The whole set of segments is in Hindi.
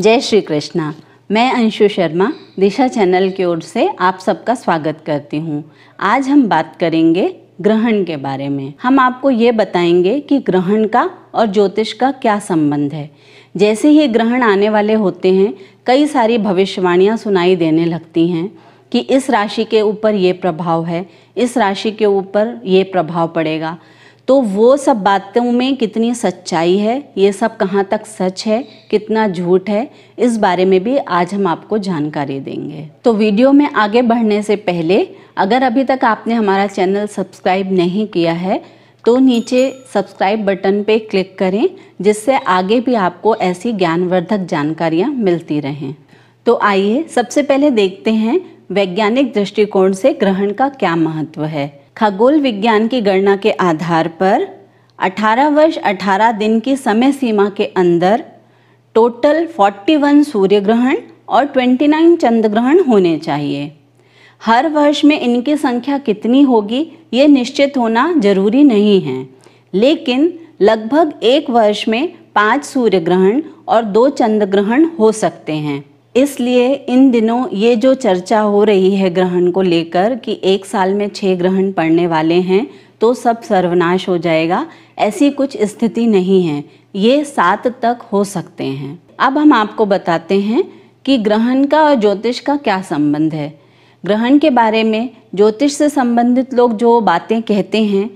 जय श्री कृष्णा मैं अंशु शर्मा दिशा चैनल की ओर से आप सबका स्वागत करती हूँ आज हम बात करेंगे ग्रहण के बारे में हम आपको ये बताएंगे कि ग्रहण का और ज्योतिष का क्या संबंध है जैसे ही ग्रहण आने वाले होते हैं कई सारी भविष्यवाणियाँ सुनाई देने लगती हैं कि इस राशि के ऊपर ये प्रभाव है इस राशि के ऊपर ये प्रभाव पड़ेगा तो वो सब बातों में कितनी सच्चाई है ये सब कहाँ तक सच है कितना झूठ है इस बारे में भी आज हम आपको जानकारी देंगे तो वीडियो में आगे बढ़ने से पहले अगर अभी तक आपने हमारा चैनल सब्सक्राइब नहीं किया है तो नीचे सब्सक्राइब बटन पे क्लिक करें जिससे आगे भी आपको ऐसी ज्ञानवर्धक जानकारियाँ मिलती रहें तो आइए सबसे पहले देखते हैं वैज्ञानिक दृष्टिकोण से ग्रहण का क्या महत्व है खगोल विज्ञान की गणना के आधार पर 18 वर्ष 18 दिन की समय सीमा के अंदर टोटल 41 सूर्य ग्रहण और 29 चंद्र ग्रहण होने चाहिए हर वर्ष में इनकी संख्या कितनी होगी ये निश्चित होना जरूरी नहीं है लेकिन लगभग एक वर्ष में पाँच सूर्य ग्रहण और दो चंद्र ग्रहण हो सकते हैं इसलिए इन दिनों ये जो चर्चा हो रही है ग्रहण को लेकर कि एक साल में छः ग्रहण पड़ने वाले हैं तो सब सर्वनाश हो जाएगा ऐसी कुछ स्थिति नहीं है ये सात तक हो सकते हैं अब हम आपको बताते हैं कि ग्रहण का और ज्योतिष का क्या संबंध है ग्रहण के बारे में ज्योतिष से संबंधित लोग जो बातें कहते हैं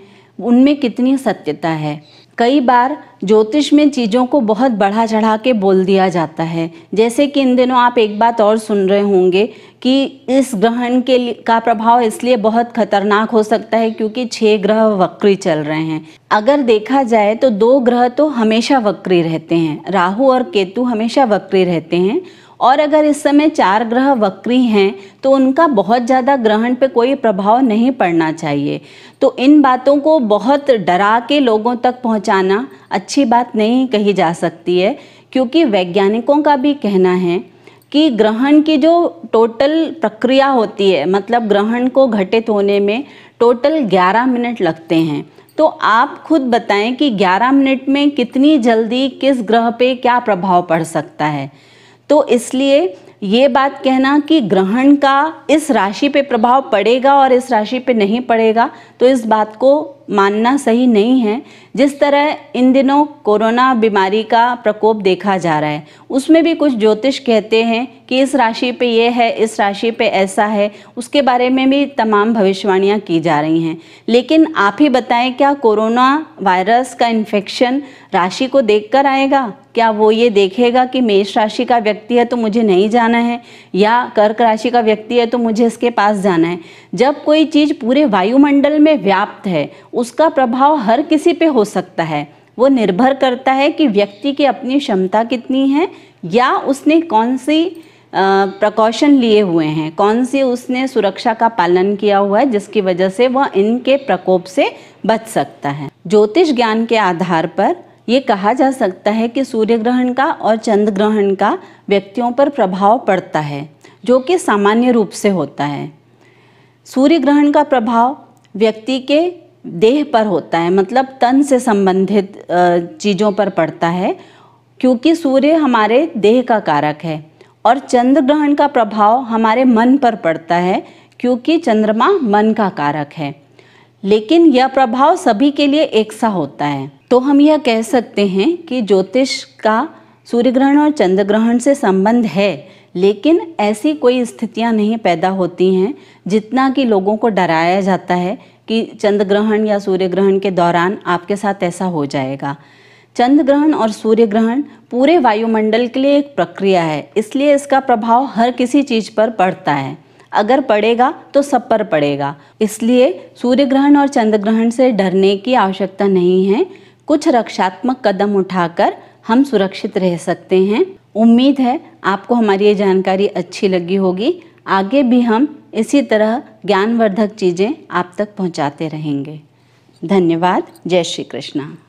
उनमें कितनी सत्यता है कई बार ज्योतिष में चीज़ों को बहुत बढ़ा चढ़ा के बोल दिया जाता है जैसे कि इन दिनों आप एक बात और सुन रहे होंगे कि इस ग्रहण के का प्रभाव इसलिए बहुत खतरनाक हो सकता है क्योंकि छः ग्रह वक्री चल रहे हैं अगर देखा जाए तो दो ग्रह तो हमेशा वक्री रहते हैं राहु और केतु हमेशा वक्री रहते हैं और अगर इस समय चार ग्रह वक्री हैं तो उनका बहुत ज़्यादा ग्रहण पे कोई प्रभाव नहीं पड़ना चाहिए तो इन बातों को बहुत डरा के लोगों तक पहुंचाना अच्छी बात नहीं कही जा सकती है क्योंकि वैज्ञानिकों का भी कहना है कि ग्रहण की जो टोटल प्रक्रिया होती है मतलब ग्रहण को घटित होने में टोटल 11 मिनट लगते हैं तो आप खुद बताएं कि 11 मिनट में कितनी जल्दी किस ग्रह पे क्या प्रभाव पड़ सकता है तो इसलिए ये बात कहना कि ग्रहण का इस राशि पे प्रभाव पड़ेगा और इस राशि पे नहीं पड़ेगा तो इस बात को मानना सही नहीं है जिस तरह इन दिनों कोरोना बीमारी का प्रकोप देखा जा रहा है उसमें भी कुछ ज्योतिष कहते हैं कि इस राशि पे ये है इस राशि पे ऐसा है उसके बारे में भी तमाम भविष्यवाणियाँ की जा रही हैं लेकिन आप ही बताएं क्या कोरोना वायरस का इन्फेक्शन राशि को देख आएगा क्या वो ये देखेगा कि मेष राशि का व्यक्ति है तो मुझे नहीं जाना है या कर्क राशि का व्यक्ति है तो मुझे इसके पास जाना है जब कोई चीज़ पूरे वायुमंडल में व्याप्त है उसका प्रभाव हर किसी पे हो सकता है वो निर्भर करता है कि व्यक्ति की अपनी क्षमता कितनी है या उसने कौन सी प्रकॉशन लिए हुए हैं कौन सी उसने सुरक्षा का पालन किया हुआ है जिसकी वजह से वह इनके प्रकोप से बच सकता है ज्योतिष ज्ञान के आधार पर ये कहा जा सकता है कि सूर्य ग्रहण का और चंद्र ग्रहण का व्यक्तियों पर प्रभाव पड़ता है जो कि सामान्य रूप से होता है सूर्य ग्रहण का प्रभाव व्यक्ति के देह पर होता है मतलब तन से संबंधित चीज़ों पर पड़ता है क्योंकि सूर्य हमारे देह का कारक है और चंद्र ग्रहण का प्रभाव हमारे मन पर पड़ता है क्योंकि चंद्रमा मन का कारक है लेकिन यह प्रभाव सभी के लिए एक सा होता है तो हम यह कह सकते हैं कि ज्योतिष का सूर्य ग्रहण और चंद्र ग्रहण से संबंध है लेकिन ऐसी कोई स्थितियां नहीं पैदा होती हैं जितना कि लोगों को डराया जाता है कि चंद्र ग्रहण या सूर्य ग्रहण के दौरान आपके साथ ऐसा हो जाएगा चंद्र ग्रहण और सूर्य ग्रहण पूरे वायुमंडल के लिए एक प्रक्रिया है इसलिए इसका प्रभाव हर किसी चीज़ पर पड़ता है अगर पड़ेगा तो सब पर पड़ेगा इसलिए सूर्य ग्रहण और चंद्र ग्रहण से डरने की आवश्यकता नहीं है कुछ रक्षात्मक कदम उठाकर हम सुरक्षित रह सकते हैं उम्मीद है आपको हमारी ये जानकारी अच्छी लगी होगी आगे भी हम इसी तरह ज्ञानवर्धक चीज़ें आप तक पहुंचाते रहेंगे धन्यवाद जय श्री कृष्णा